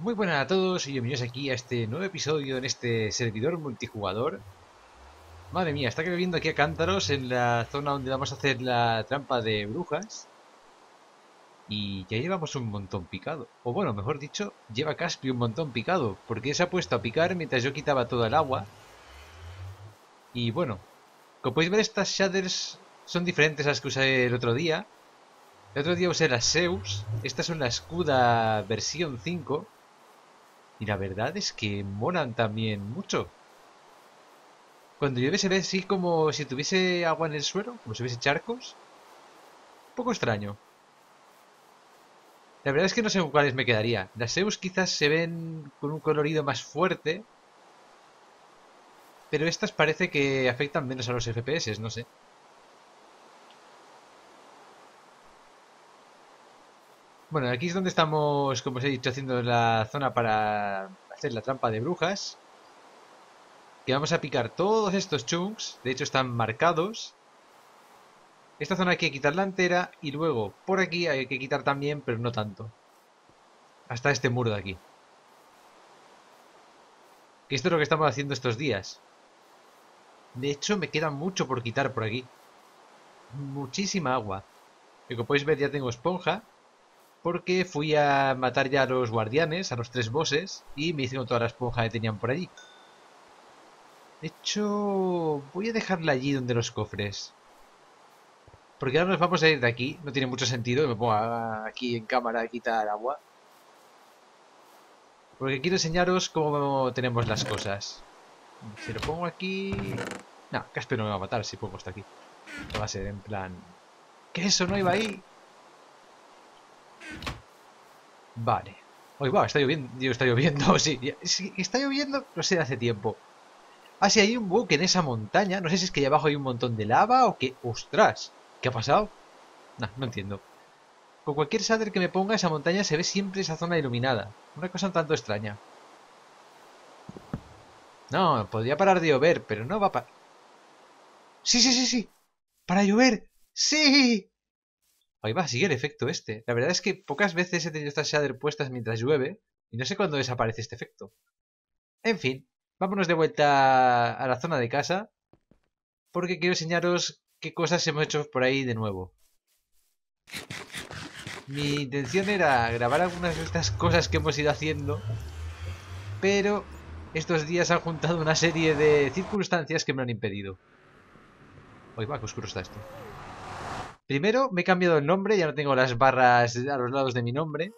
Muy buenas a todos y bienvenidos aquí a este nuevo episodio en este servidor multijugador. Madre mía, está creciendo aquí a cántaros en la zona donde vamos a hacer la trampa de brujas. Y ya llevamos un montón picado. O bueno, mejor dicho, lleva Caspi un montón picado. Porque se ha puesto a picar mientras yo quitaba toda el agua. Y bueno, como podéis ver estas shaders son diferentes a las que usé el otro día. El otro día usé las Zeus. Estas son la escuda versión 5 y la verdad es que molan también mucho. Cuando llueve se ve así como si tuviese agua en el suelo, como si hubiese charcos. Un poco extraño. La verdad es que no sé cuáles me quedaría. Las Zeus quizás se ven con un colorido más fuerte. Pero estas parece que afectan menos a los FPS, no sé. Bueno, aquí es donde estamos, como os he dicho, haciendo la zona para hacer la trampa de brujas. Que vamos a picar todos estos chunks, de hecho están marcados. Esta zona hay que quitarla entera y luego por aquí hay que quitar también, pero no tanto. Hasta este muro de aquí. Que esto es lo que estamos haciendo estos días. De hecho, me queda mucho por quitar por aquí. Muchísima agua. Que como podéis ver, ya tengo esponja porque fui a matar ya a los guardianes, a los tres bosses, y me hicieron toda la esponja que tenían por allí. De hecho, voy a dejarla allí donde los cofres. Porque ahora nos vamos a ir de aquí, no tiene mucho sentido que me ponga aquí en cámara a quitar agua. Porque quiero enseñaros cómo tenemos las cosas. Si lo pongo aquí... No, Casper no me va a matar si pongo hasta aquí. No va a ser en plan... ¿Qué eso no iba ahí? Vale. Uy, guau, está lloviendo. está lloviendo. Sí, está lloviendo, no sé, hace tiempo. Ah, si hay un buque en esa montaña. No sé si es que allá abajo hay un montón de lava o qué. ¡Ostras! ¿Qué ha pasado? No, no entiendo. Con cualquier shader que me ponga, esa montaña se ve siempre esa zona iluminada. Una cosa un tanto extraña. No, podría parar de llover, pero no va a sí, sí, sí! ¡Para llover! ¡Sí! Ahí va, sigue el efecto este. La verdad es que pocas veces he tenido estas shaders puestas mientras llueve y no sé cuándo desaparece este efecto. En fin, vámonos de vuelta a la zona de casa porque quiero enseñaros qué cosas hemos hecho por ahí de nuevo. Mi intención era grabar algunas de estas cosas que hemos ido haciendo, pero estos días han juntado una serie de circunstancias que me han impedido. Oye, va, qué oscuro está esto. Primero, me he cambiado el nombre, ya no tengo las barras a los lados de mi nombre,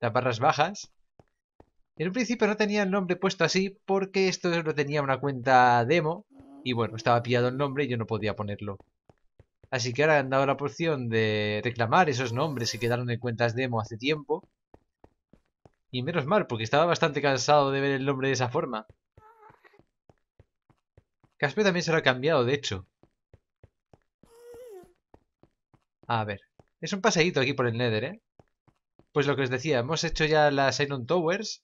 las barras bajas. En un principio no tenía el nombre puesto así porque esto no tenía una cuenta demo y bueno, estaba pillado el nombre y yo no podía ponerlo. Así que ahora han dado la opción de reclamar esos nombres que quedaron en cuentas demo hace tiempo. Y menos mal, porque estaba bastante cansado de ver el nombre de esa forma. Casper también se lo ha cambiado, de hecho. A ver. Es un paseíto aquí por el Nether, ¿eh? Pues lo que os decía, hemos hecho ya las Iron Towers,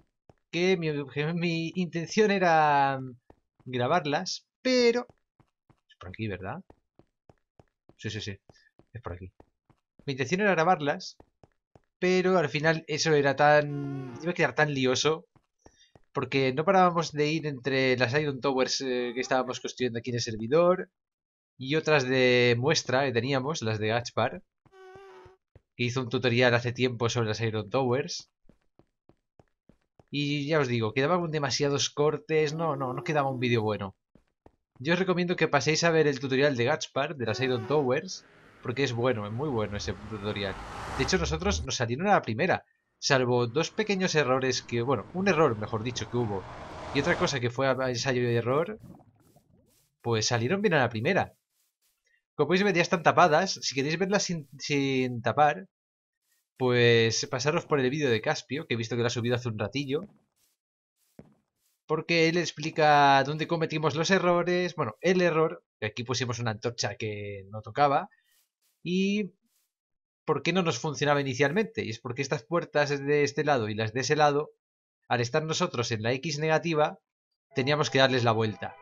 que mi, intención era mm, grabarlas, pero... Es por aquí, ¿verdad? Sí, sí, sí. Es por aquí. Mi intención era grabarlas, pero al final eso era tan... iba a quedar tan lioso porque no parábamos de ir entre las Iron Towers eh, que estábamos construyendo aquí en el servidor, y otras de muestra que teníamos, las de Gatchbar, que hizo un tutorial hace tiempo sobre las Iron Towers. Y ya os digo, quedaban demasiados cortes, no, no, no quedaba un vídeo bueno. Yo os recomiendo que paséis a ver el tutorial de Gatchpar, de las Iron Towers, porque es bueno, es muy bueno ese tutorial. De hecho, nosotros nos salieron a la primera, salvo dos pequeños errores que, bueno, un error, mejor dicho, que hubo, y otra cosa que fue a ensayo y error, pues salieron bien a la primera. Como podéis ver, ya están tapadas. Si queréis verlas sin, tapar, pues pasaros por el vídeo de Caspio, que he visto que lo ha subido hace un ratillo. Porque él explica dónde cometimos los errores, bueno, el error, que aquí pusimos una antorcha que no tocaba, y por qué no nos funcionaba inicialmente. Y es porque estas puertas de este lado y las de ese lado, al estar nosotros en la X negativa, teníamos que darles la vuelta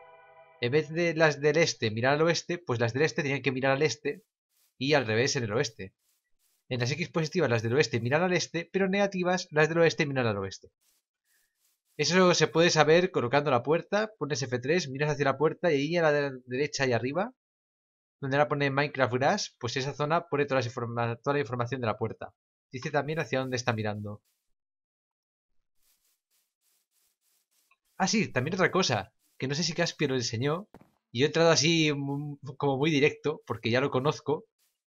en vez de las del este mirar al oeste, pues las del este tenían que mirar al este y al revés en el oeste. En las X positivas las del oeste miran al este, pero negativas las del oeste miran al oeste. Eso se puede saber colocando la puerta, pones F3, miras hacia la puerta y ahí a la derecha y arriba, donde la pone Minecraft Grass, pues esa zona pone toda la, toda la información de la puerta. Dice también hacia dónde está mirando. Ah, sí, también otra cosa que no sé si Caspio lo enseñó, y yo he entrado así como muy directo, porque ya lo conozco.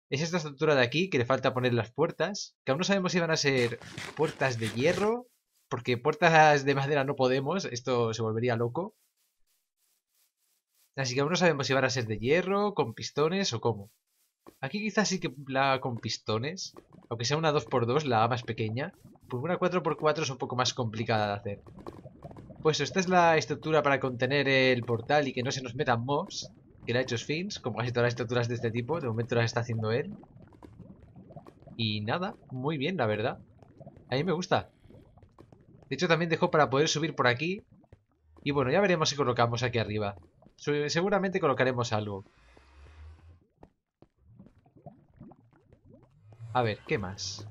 Es esta estructura de aquí, que le falta poner las puertas, que aún no sabemos si van a ser puertas de hierro, porque puertas de madera no podemos, esto se volvería loco. Así que aún no sabemos si van a ser de hierro, con pistones o cómo. Aquí quizás sí que la con pistones, aunque sea una 2x2, la más pequeña, pues una 4x4 es un poco más complicada de hacer. Pues esta es la estructura para contener el portal y que no se nos metan mobs. Que la ha hecho Sphinx, como casi todas las estructuras de este tipo. De momento las está haciendo él. Y nada, muy bien, la verdad. A mí me gusta. De hecho, también dejó para poder subir por aquí. Y bueno, ya veremos si colocamos aquí arriba. Seguramente colocaremos algo. A ver, ¿qué más?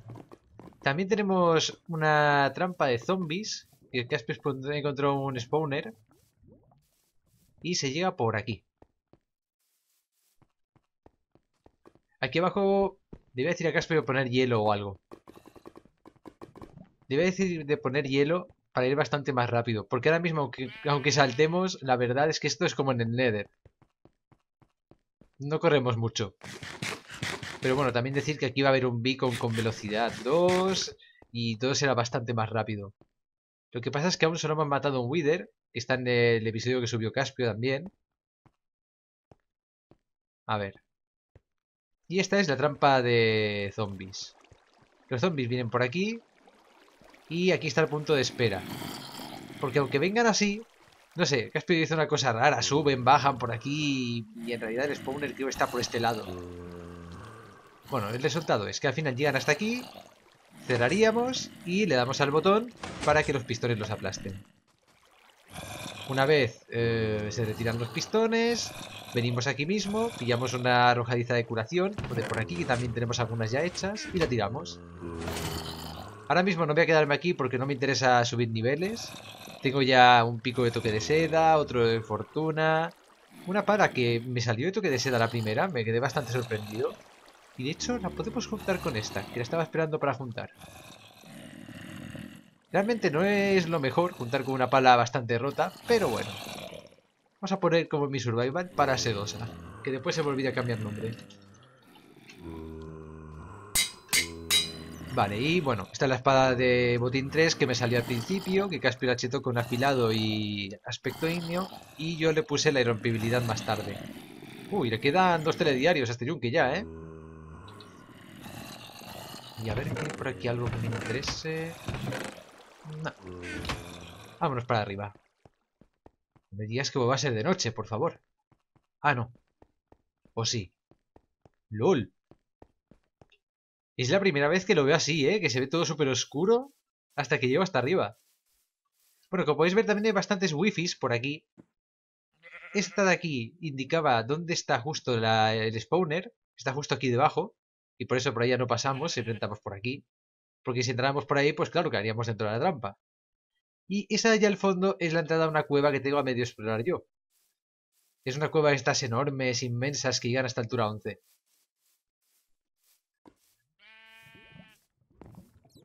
También tenemos una trampa de zombies y el encontró un spawner. Y se llega por aquí. Aquí abajo ...debe decir a Casper poner hielo o algo. Debe decir de poner hielo para ir bastante más rápido. Porque ahora mismo, aunque saltemos, la verdad es que esto es como en el Nether. No corremos mucho. Pero bueno, también decir que aquí va a haber un beacon con velocidad 2 y todo será bastante más rápido. Lo que pasa es que aún solo me han matado un Wither, está en el episodio que subió Caspio también. A ver. Y esta es la trampa de zombies. Los zombies vienen por aquí. Y aquí está el punto de espera. Porque aunque vengan así... No sé, Caspio dice una cosa rara. Suben, bajan por aquí... Y en realidad el spawner creo está por este lado. Bueno, el resultado es que al final llegan hasta aquí. Cerraríamos y le damos al botón para que los pistones los aplasten. Una vez eh, se retiran los pistones, venimos aquí mismo, pillamos una arrojadiza de curación, o por aquí, que también tenemos algunas ya hechas, y la tiramos. Ahora mismo no voy a quedarme aquí porque no me interesa subir niveles. Tengo ya un pico de toque de seda, otro de fortuna... Una para que me salió de toque de seda la primera, me quedé bastante sorprendido. Y de hecho la podemos juntar con esta, que la estaba esperando para juntar. Realmente no es lo mejor juntar con una pala bastante rota, pero bueno. Vamos a poner como mi survival para sedosa, que después se me a cambiar nombre. Vale, y bueno, esta es la espada de botín 3 que me salió al principio, que Caspio la con afilado y aspecto indio, y yo le puse la irrompibilidad más tarde. Uy, le quedan dos telediarios a este yunque ya, ¿eh? Y a ver, ¿qué hay por aquí algo que me interese? No. Vámonos para arriba. me digas que va a ser de noche, por favor. Ah, no. O sí. LOL. Es la primera vez que lo veo así, ¿eh? Que se ve todo súper oscuro hasta que llego hasta arriba. Bueno, como podéis ver también hay bastantes wifis por aquí. Esta de aquí indicaba dónde está justo el spawner. Está justo aquí debajo. Y por eso por allá no pasamos, siempre por aquí porque si entráramos por ahí, pues claro, haríamos dentro de la trampa. Y esa de allá al fondo es la entrada a una cueva que tengo a medio explorar yo. Es una cueva de estas enormes, inmensas, que llegan hasta altura 11.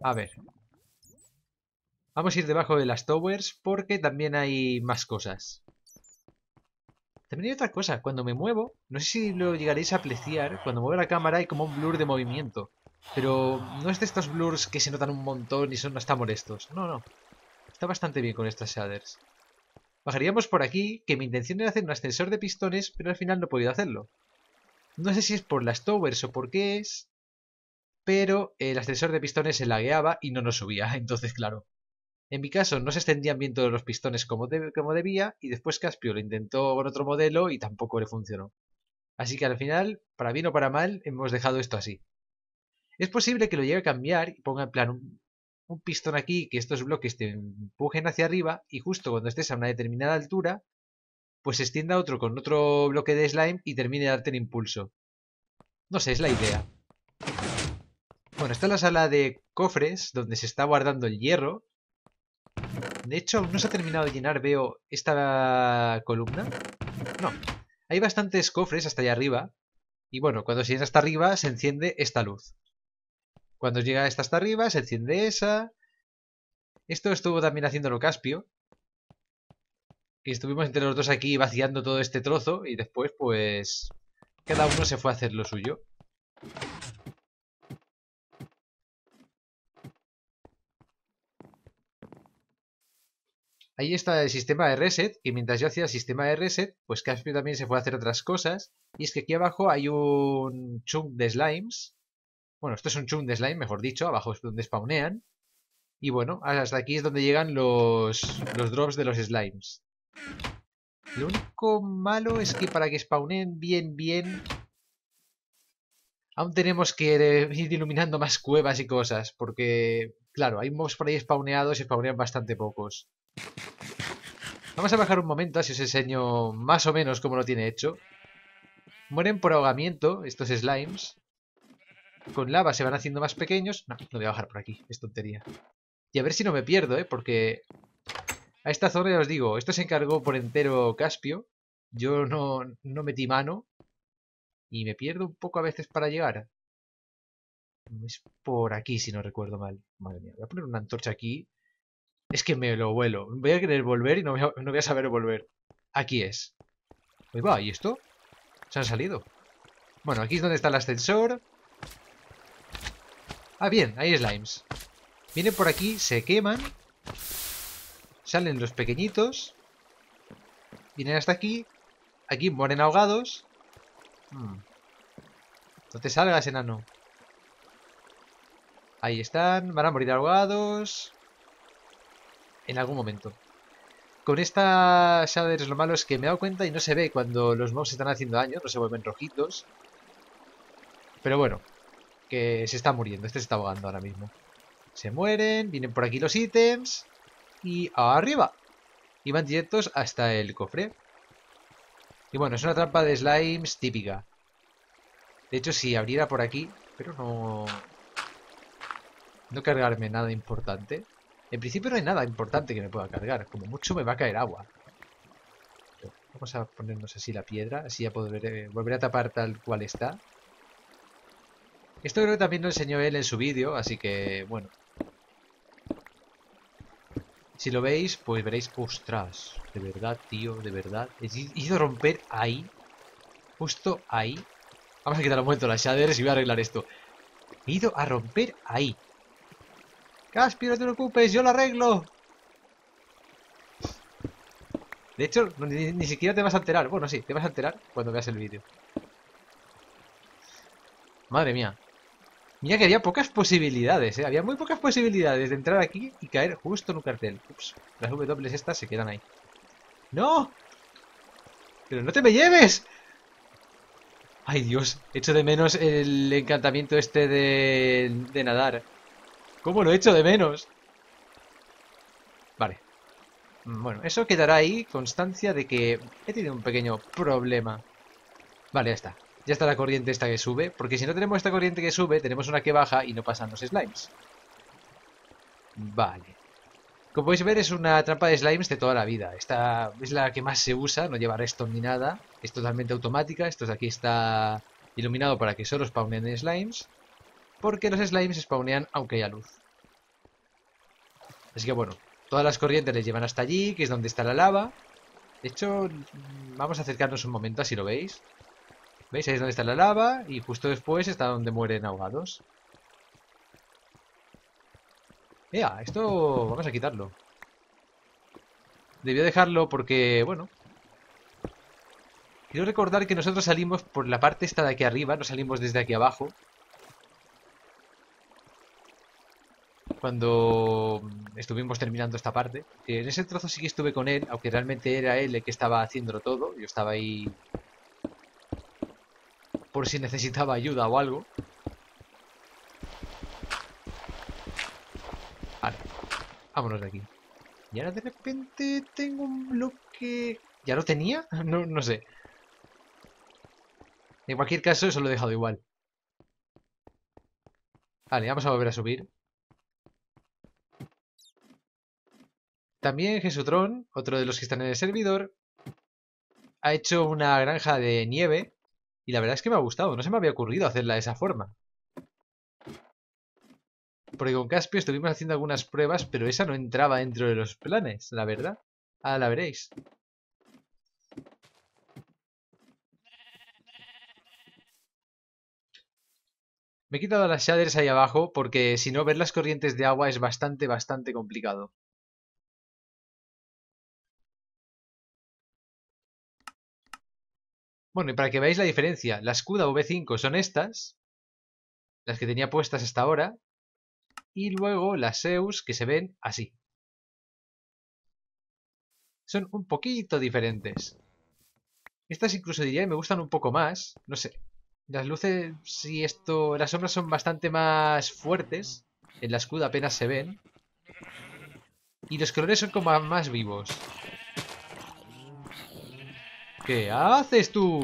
A ver. Vamos a ir debajo de las towers porque también hay más cosas. También hay otra cosa. Cuando me muevo, no sé si lo llegaréis a apreciar, cuando muevo la cámara hay como un blur de movimiento. Pero no es de estos blurs que se notan un montón y son hasta molestos. No, no. Está bastante bien con estas shaders. Bajaríamos por aquí, que mi intención era hacer un ascensor de pistones, pero al final no he podido hacerlo. No sé si es por las towers o por qué es, pero el ascensor de pistones se lagueaba y no nos subía, entonces claro. En mi caso no se extendían bien todos los pistones como, como debía y después Caspio lo intentó con otro modelo y tampoco le funcionó. Así que al final, para bien o para mal, hemos dejado esto así. Es posible que lo lleve a cambiar y ponga en plan un, pistón aquí, que estos bloques te empujen hacia arriba y justo cuando estés a una determinada altura, pues extienda otro con otro bloque de slime y termine de darte el impulso. No sé, es la idea. Bueno, está es la sala de cofres donde se está guardando el hierro. De hecho, aún no se ha terminado de llenar, veo, esta columna. No, hay bastantes cofres hasta allá arriba. Y bueno, cuando se llena hasta arriba se enciende esta luz. Cuando llega esta hasta arriba, se enciende esa. Esto estuvo también haciéndolo Caspio. Y estuvimos entre los dos aquí vaciando todo este trozo y después pues cada uno se fue a hacer lo suyo. Ahí está el sistema de reset y mientras yo hacía el sistema de reset, pues Caspio también se fue a hacer otras cosas. Y es que aquí abajo hay un chunk de slimes bueno, esto es un chum de slime, mejor dicho. Abajo es donde spawnean. Y bueno, hasta aquí es donde llegan los, los drops de los slimes. Lo único malo es que para que spawneen bien, bien... Aún tenemos que ir iluminando más cuevas y cosas, porque, claro, hay mobs por ahí spawneados y spawnean bastante pocos. Vamos a bajar un momento, así os enseño más o menos cómo lo tiene hecho. Mueren por ahogamiento estos slimes con lava se van haciendo más pequeños. No, no voy a bajar por aquí, es tontería. Y a ver si no me pierdo, ¿eh? Porque a esta zona ya os digo, esto se encargó por entero Caspio. Yo no, no metí mano. Y me pierdo un poco a veces para llegar. Es por aquí, si no recuerdo mal. Madre mía, voy a poner una antorcha aquí. Es que me lo vuelo. Voy a querer volver y no voy a, a saber volver. Aquí es. Ahí pues va, ¿y esto? Se han salido. Bueno, aquí es donde está el ascensor. Ah, bien, hay slimes. Vienen por aquí, se queman. Salen los pequeñitos. Vienen hasta aquí. Aquí mueren ahogados. Hmm. No te salgas, enano. Ahí están. Van a morir ahogados. En algún momento. Con esta Shaders lo malo es que me he dado cuenta y no se ve cuando los mobs están haciendo daño. No se vuelven rojitos. Pero bueno, que se está muriendo, este se está ahogando ahora mismo. Se mueren, vienen por aquí los ítems. Y arriba. Y van directos hasta el cofre. Y bueno, es una trampa de slimes típica. De hecho, si abriera por aquí... Pero no... No cargarme nada importante. En principio no hay nada importante que me pueda cargar. Como mucho me va a caer agua. Vamos a ponernos así la piedra. Así ya podré volver a tapar tal cual está. Esto creo que también lo enseñó él en su vídeo, así que bueno. Si lo veis, pues veréis, ostras, de verdad, tío, de verdad. He ido a romper ahí, justo ahí. Vamos a quitar un momento las shaders y voy a arreglar esto. He ido a romper ahí. Caspi, no te preocupes, yo lo arreglo. De hecho, ni, siquiera te vas a enterar. Bueno, sí, te vas a enterar cuando veas el vídeo. Madre mía. Mira que había pocas posibilidades, ¿eh? Había muy pocas posibilidades de entrar aquí y caer justo en un cartel. Ups, las W estas se quedan ahí. ¡No! ¡Pero no te me lleves! Ay, Dios, hecho de menos el encantamiento este de, de nadar. ¿Cómo lo he hecho de menos? Vale. Mm, bueno, eso quedará ahí, constancia de que he tenido un pequeño problema. Vale, ya está ya está la corriente esta que sube. Porque si no tenemos esta corriente que sube, tenemos una que baja y no pasan los slimes. Vale. Como podéis ver, es una trampa de slimes de toda la vida. Esta es la que más se usa, no lleva restos ni nada. Es totalmente automática. Esto de aquí está iluminado para que solo spawnen slimes. Porque los slimes spawnean aunque haya luz. Así que bueno, todas las corrientes les llevan hasta allí, que es donde está la lava. De hecho, vamos a acercarnos un momento, así lo veis. ¿Veis? Ahí es donde está la lava y justo después está donde mueren ahogados. Ea, esto vamos a quitarlo. Debió dejarlo porque, bueno... Quiero recordar que nosotros salimos por la parte esta de aquí arriba, no salimos desde aquí abajo. Cuando estuvimos terminando esta parte. Que en ese trozo sí que estuve con él, aunque realmente era él el que estaba haciéndolo todo. Yo estaba ahí por si necesitaba ayuda o algo. Vale, vámonos de aquí. Y ahora de repente tengo un bloque... ¿Ya lo tenía? No, no sé. En cualquier caso, eso lo he dejado igual. Vale, vamos a volver a subir. También Jesutron, otro de los que están en el servidor, ha hecho una granja de nieve y la verdad es que me ha gustado, no se me había ocurrido hacerla de esa forma. Porque con Caspio estuvimos haciendo algunas pruebas, pero esa no entraba dentro de los planes, la verdad. Ah, la veréis. Me he quitado las shaders ahí abajo porque si no ver las corrientes de agua es bastante, bastante complicado. Bueno, y para que veáis la diferencia, la escuda V5 son estas, las que tenía puestas hasta ahora, y luego las Zeus que se ven así. Son un poquito diferentes. Estas incluso diría me gustan un poco más, no sé. Las luces, si esto... Las sombras son bastante más fuertes, en la escuda apenas se ven. Y los colores son como más vivos. ¿Qué haces tú?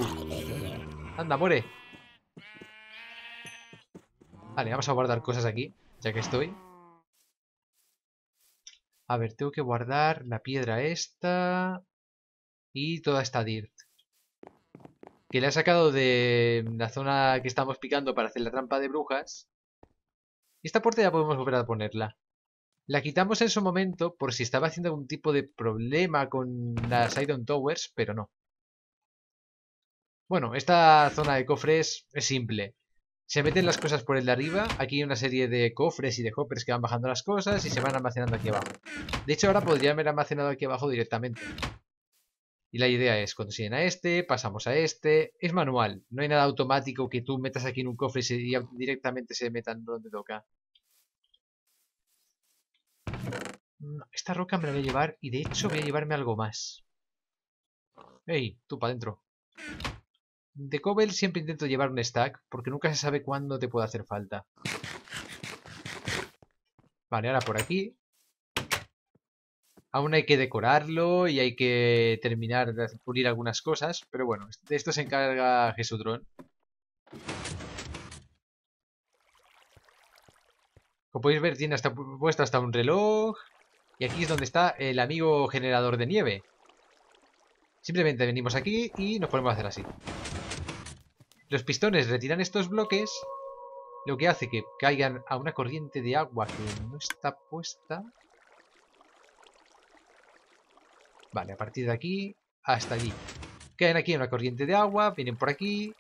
Anda, muere. Vale, vamos a guardar cosas aquí, ya que estoy. A ver, tengo que guardar la piedra esta y toda esta dirt. Que la he sacado de la zona que estamos picando para hacer la trampa de brujas. Esta puerta ya podemos volver a ponerla. La quitamos en su momento por si estaba haciendo algún tipo de problema con las Iron Towers, pero no. Bueno, esta zona de cofres es simple. Se meten las cosas por el de arriba. Aquí hay una serie de cofres y de hoppers que van bajando las cosas y se van almacenando aquí abajo. De hecho, ahora podría haber almacenado aquí abajo directamente. Y la idea es, cuando se a este, pasamos a este. Es manual. No hay nada automático que tú metas aquí en un cofre y, directamente se metan donde toca. Mm, esta roca me la voy a llevar y de hecho voy a llevarme algo más. ¡Ey! Tú para adentro de Cobel siempre intento llevar un stack, porque nunca se sabe cuándo te puede hacer falta. Vale, ahora por aquí. Aún hay que decorarlo y hay que terminar de pulir algunas cosas, pero bueno, de esto se encarga Jesudrón. Como podéis ver, tiene hasta puesto hasta un reloj. Y aquí es donde está el amigo generador de nieve. Simplemente venimos aquí y nos podemos hacer así. Los pistones retiran estos bloques, lo que hace que caigan a una corriente de agua que no está puesta. Vale, a partir de aquí hasta allí. Caen aquí en una corriente de agua, vienen por aquí.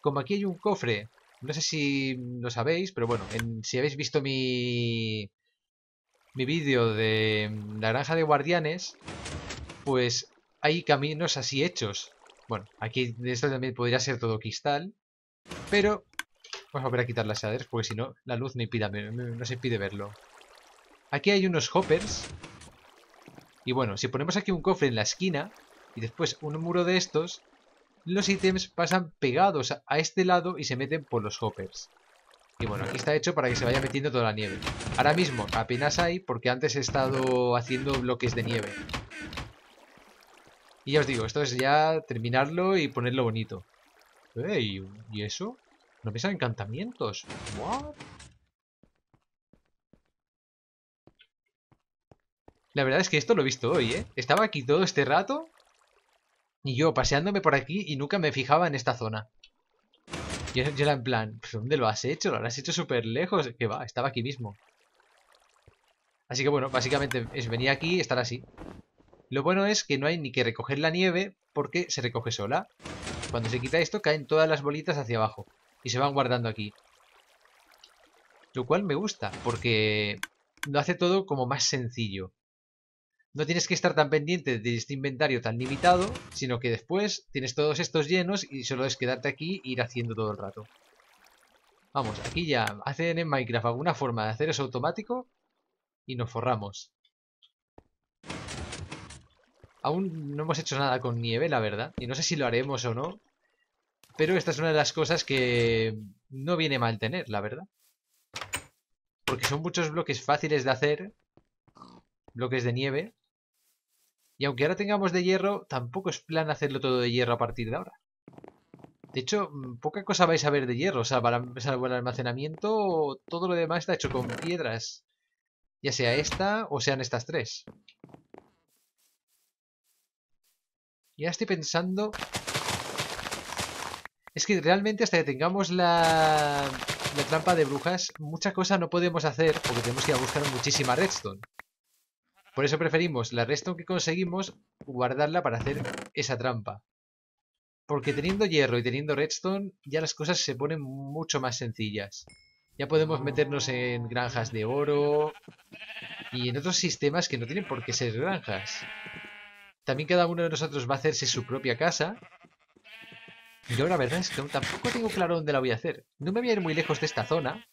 Como aquí hay un cofre, no sé si lo sabéis, pero bueno, si habéis visto mi, mi vídeo de la granja de guardianes, pues hay caminos así hechos bueno, aquí de también podría ser todo cristal. Pero vamos a volver a quitar las shaders porque si no, la luz no se impide verlo. Aquí hay unos hoppers. Y bueno, si ponemos aquí un cofre en la esquina y después un muro de estos, los ítems pasan pegados a este lado y se meten por los hoppers. Y bueno, aquí está hecho para que se vaya metiendo toda la nieve. Ahora mismo apenas hay porque antes he estado haciendo bloques de nieve. Y ya os digo, esto es ya terminarlo y ponerlo bonito. Eh, ¿y eso? ¿No me encantamientos? ¿What? La verdad es que esto lo he visto hoy, ¿eh? Estaba aquí todo este rato y yo paseándome por aquí y nunca me fijaba en esta zona. Yo, era en plan, pues, ¿dónde lo has hecho? Lo has hecho súper lejos. Que va, estaba aquí mismo. Así que bueno, básicamente es venir aquí y estar así. Lo bueno es que no hay ni que recoger la nieve porque se recoge sola. Cuando se quita esto caen todas las bolitas hacia abajo y se van guardando aquí. Lo cual me gusta porque lo hace todo como más sencillo. No tienes que estar tan pendiente de este inventario tan limitado, sino que después tienes todos estos llenos y solo es quedarte aquí e ir haciendo todo el rato. Vamos, aquí ya hacen en Minecraft alguna forma de hacer eso automático y nos forramos. Aún no hemos hecho nada con nieve, la verdad. Y no sé si lo haremos o no. Pero esta es una de las cosas que no viene mal tener, la verdad. Porque son muchos bloques fáciles de hacer. Bloques de nieve. Y aunque ahora tengamos de hierro, tampoco es plan hacerlo todo de hierro a partir de ahora. De hecho, mm, poca cosa vais a ver de hierro, salvo el almacenamiento, todo lo demás está hecho con piedras. Ya sea esta o sean estas tres. Ya estoy pensando... Es que realmente hasta que tengamos la, la trampa de brujas, mucha cosa no podemos hacer porque tenemos que ir a buscar muchísima redstone. Por eso preferimos la redstone que conseguimos guardarla para hacer esa trampa. Porque teniendo hierro y teniendo redstone, ya las cosas se ponen mucho más sencillas. Ya podemos meternos en granjas de oro y en otros sistemas que no tienen por qué ser granjas. También cada uno de nosotros va a hacerse su propia casa. Yo la verdad es que tampoco tengo claro dónde la voy a hacer. No me voy a ir muy lejos de esta zona.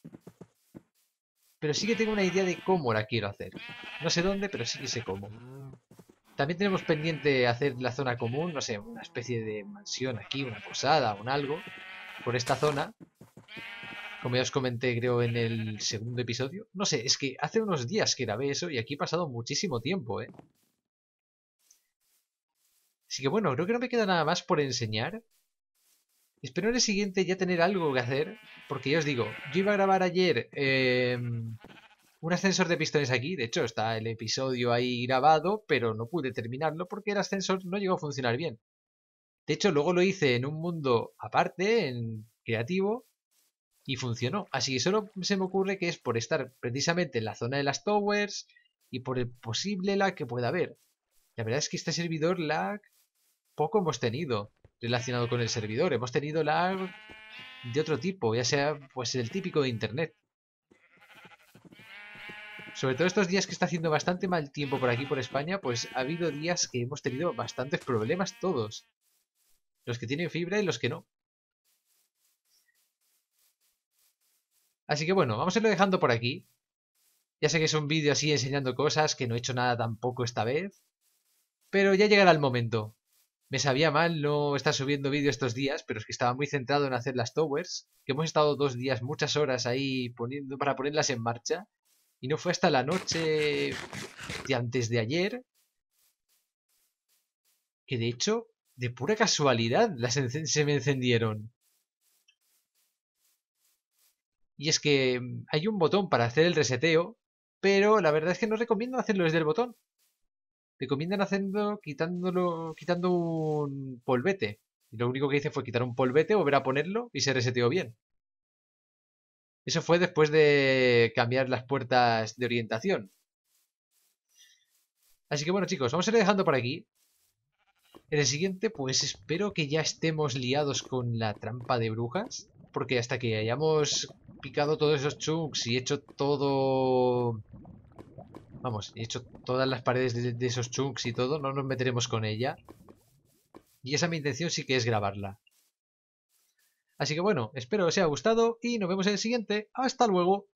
Pero sí que tengo una idea de cómo la quiero hacer. No sé dónde, pero sí que sé cómo. También tenemos pendiente hacer la zona común, no sé, una especie de mansión aquí, una posada, un algo, por esta zona. Como ya os comenté, creo, en el segundo episodio. No sé, es que hace unos días que grabé eso y aquí he pasado muchísimo tiempo, ¿eh? Así que bueno, creo que no me queda nada más por enseñar. Espero en el siguiente ya tener algo que hacer, porque ya os digo, yo iba a grabar ayer em, un ascensor de pistones aquí, de hecho está el episodio ahí grabado, pero no pude terminarlo porque el ascensor no llegó a funcionar bien. De hecho, luego lo hice en un mundo aparte, en creativo, y funcionó. Así que solo se me ocurre que es por estar precisamente en la zona de las towers y por el posible lag que pueda haber. La verdad es que este servidor lag poco hemos tenido relacionado con el servidor. Hemos tenido lag de otro tipo, ya sea pues el típico de internet. Sobre todo estos días que está haciendo bastante mal tiempo por aquí, por España, pues ha habido días que hemos tenido bastantes problemas todos. Los que tienen fibra y los que no. Así que bueno, vamos a irlo dejando por aquí. Ya sé que es un vídeo así enseñando cosas, que no he hecho nada tampoco esta vez. Pero ya llegará el momento me sabía mal no estar subiendo vídeo estos días, pero es que estaba muy centrado en hacer las towers, que hemos estado dos días, muchas horas ahí poniendo, para ponerlas en marcha, y no fue hasta la noche de antes de ayer, que de hecho, de pura casualidad, las se me encendieron. Y es que mm, hay un botón para hacer el reseteo, pero la verdad es que no recomiendo hacerlo desde el botón, recomiendan haciendo quitándolo, quitando un polvete. Y lo único que hice fue quitar un polvete, volver a ponerlo y se reseteó bien. Eso fue después de cambiar las puertas de orientación. Así que bueno chicos, vamos a ir dejando por aquí. En el siguiente, pues espero que ya estemos liados con la trampa de brujas. Porque hasta que hayamos picado todos esos chunks y hecho todo Vamos, he hecho todas las paredes de, esos chunks y todo. No nos meteremos con ella. Y esa mi intención sí que es grabarla. Así que bueno, espero os haya gustado y nos vemos en el siguiente. ¡Hasta luego!